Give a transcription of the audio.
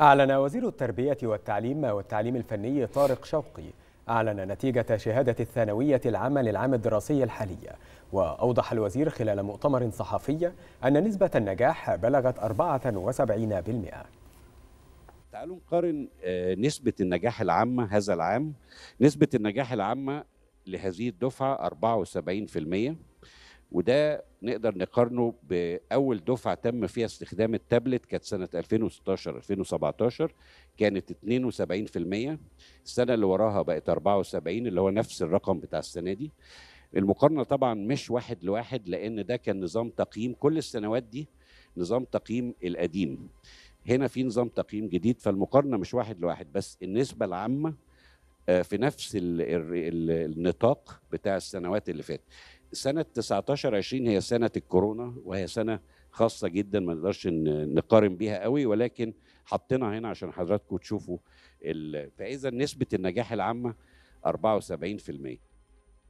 أعلن وزير التربية والتعليم والتعليم الفني طارق شوقي أعلن نتيجة شهادة الثانوية العامة للعام الدراسي الحالي وأوضح الوزير خلال مؤتمر صحفي أن نسبة النجاح بلغت 74% تعالوا نقارن آه، نسبة النجاح العامة هذا العام نسبة النجاح العامة لهذه الدفعة 74% وده نقدر نقارنه باول دفعه تم فيها استخدام التابلت كانت سنه 2016 2017 كانت 72% السنه اللي وراها بقت 74 اللي هو نفس الرقم بتاع السنه دي المقارنه طبعا مش واحد لواحد لان ده كان نظام تقييم كل السنوات دي نظام تقييم القديم هنا في نظام تقييم جديد فالمقارنه مش واحد لواحد بس النسبه العامه آه، في نفس النطاق بتاع السنوات اللي فاتت سنة 19 20 هي سنة الكورونا وهي سنة خاصة جدا ما نقدرش نقارن بيها قوي ولكن حطينا هنا عشان حضراتكم تشوفوا فإذا نسبة النجاح العامة 74%